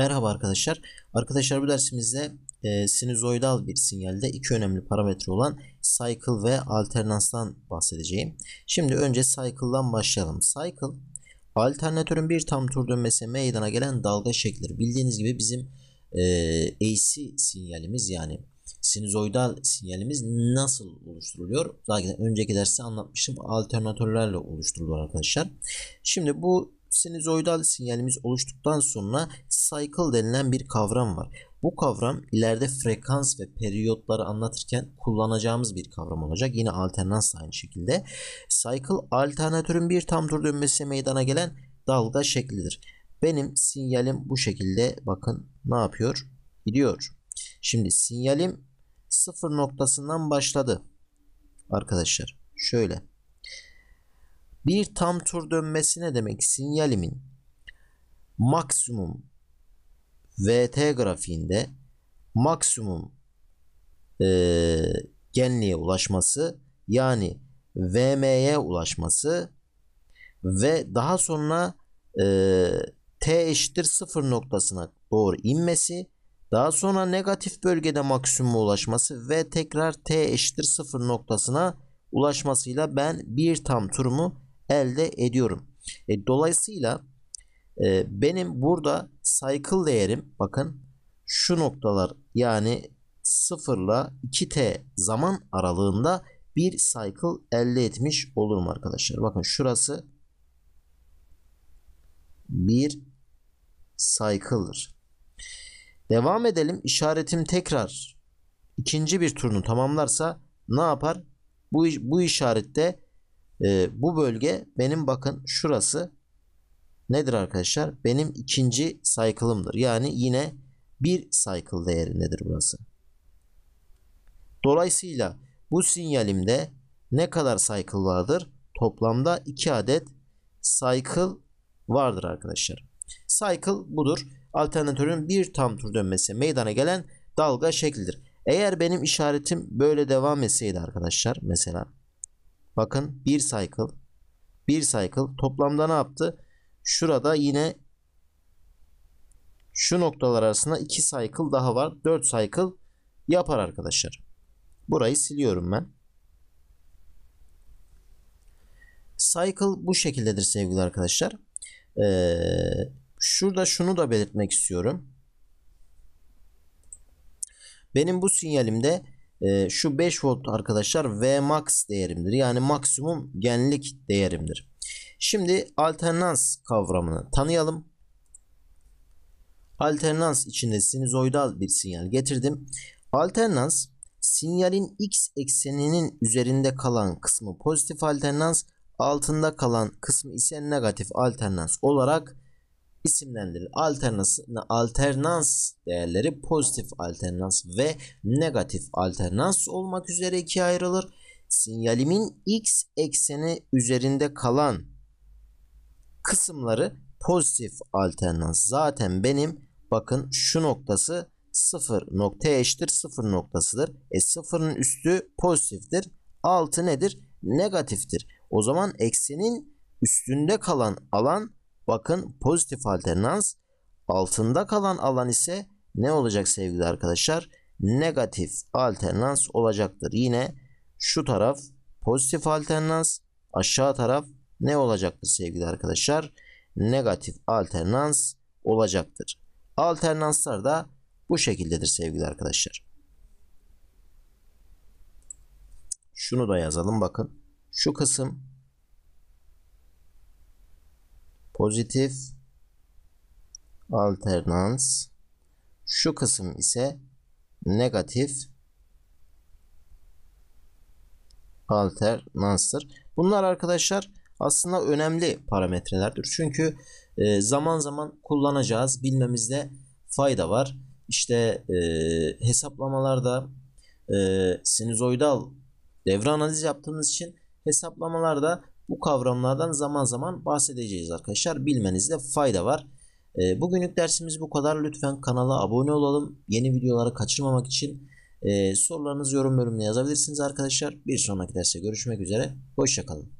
Merhaba arkadaşlar. Arkadaşlar bu dersimizde e, sinüzoidal bir sinyalde iki önemli parametre olan cycle ve alternanstan bahsedeceğim. Şimdi önce cycle'dan başlayalım. Cycle alternatörün bir tam tur dönmesi meydana gelen dalga şeklidir. Bildiğiniz gibi bizim e, AC sinyalimiz yani sinüzoidal sinyalimiz nasıl oluşturuluyor? Zaten önceki derste anlatmıştım. Alternatörlerle oluşturuluyor arkadaşlar. Şimdi bu Sinüzoidal sinyalimiz oluştuktan sonra cycle denilen bir kavram var. Bu kavram ileride frekans ve periyotları anlatırken kullanacağımız bir kavram olacak. Yine alternans aynı şekilde. Cycle alternatörün bir tam tur dönmesi meydana gelen dalga şeklidir. Benim sinyalim bu şekilde bakın ne yapıyor? Gidiyor. Şimdi sinyalim sıfır noktasından başladı. Arkadaşlar şöyle bir tam tur dönmesi ne demek? Sinyalimin maksimum VT grafiğinde maksimum e, genliğe ulaşması yani VM'ye ulaşması ve daha sonra e, T eşittir 0 noktasına doğru inmesi daha sonra negatif bölgede maksimum ulaşması ve tekrar T eşittir 0 noktasına ulaşmasıyla ben bir tam turumu elde ediyorum. E, dolayısıyla e, benim burada cycle değerim bakın şu noktalar yani 0 ile 2t zaman aralığında bir cycle elde etmiş olurum arkadaşlar. Bakın şurası bir cycle'dır. Devam edelim. İşaretim tekrar ikinci bir turunu tamamlarsa ne yapar? Bu, bu işarette e, bu bölge benim bakın şurası nedir arkadaşlar? Benim ikinci cycle'ımdır. Yani yine bir cycle değerindedir burası. Dolayısıyla bu sinyalimde ne kadar cycle vardır? Toplamda 2 adet cycle vardır arkadaşlar. Cycle budur. Alternatörün bir tam tur dönmesi meydana gelen dalga şeklidir. Eğer benim işaretim böyle devam etseydi arkadaşlar mesela Bakın bir cycle. Bir cycle. Toplamda ne yaptı? Şurada yine şu noktalar arasında 2 cycle daha var. 4 cycle yapar arkadaşlar. Burayı siliyorum ben. Cycle bu şekildedir sevgili arkadaşlar. Ee, şurada şunu da belirtmek istiyorum. Benim bu sinyalimde e, şu 5 volt arkadaşlar V max değerimdir. Yani maksimum genlik değerimdir. Şimdi alternans kavramını tanıyalım. Alternans içinde sinüzoidal bir sinyal getirdim. Alternans sinyalin x ekseninin üzerinde kalan kısmı pozitif alternans, altında kalan kısmı ise negatif alternans olarak isimlendirilir. Alternans, alternans değerleri pozitif alternans ve negatif alternans olmak üzere ikiye ayrılır. Sinyalimin x ekseni üzerinde kalan kısımları pozitif alternans. Zaten benim bakın şu noktası 0 noktaya eşittir 0 noktasıdır. E 0'ın üstü pozitiftir. Altı nedir? Negatiftir. O zaman eksenin üstünde kalan alan Bakın pozitif alternans altında kalan alan ise ne olacak sevgili arkadaşlar? Negatif alternans olacaktır. Yine şu taraf pozitif alternans aşağı taraf ne olacaktır sevgili arkadaşlar? Negatif alternans olacaktır. Alternanslar da bu şekildedir sevgili arkadaşlar. Şunu da yazalım bakın. Şu kısım Pozitif alternans. Şu kısım ise negatif alternanstır. Bunlar arkadaşlar aslında önemli parametrelerdir. Çünkü e, zaman zaman kullanacağız. Bilmemizde fayda var. İşte e, hesaplamalarda e, sinüzoidal devre analiz yaptığımız için hesaplamalarda bu kavramlardan zaman zaman bahsedeceğiz arkadaşlar. Bilmenizde fayda var. E, bugünlük dersimiz bu kadar. Lütfen kanala abone olalım. Yeni videoları kaçırmamak için e, sorularınızı yorum bölümüne yazabilirsiniz arkadaşlar. Bir sonraki derste görüşmek üzere. Hoşçakalın.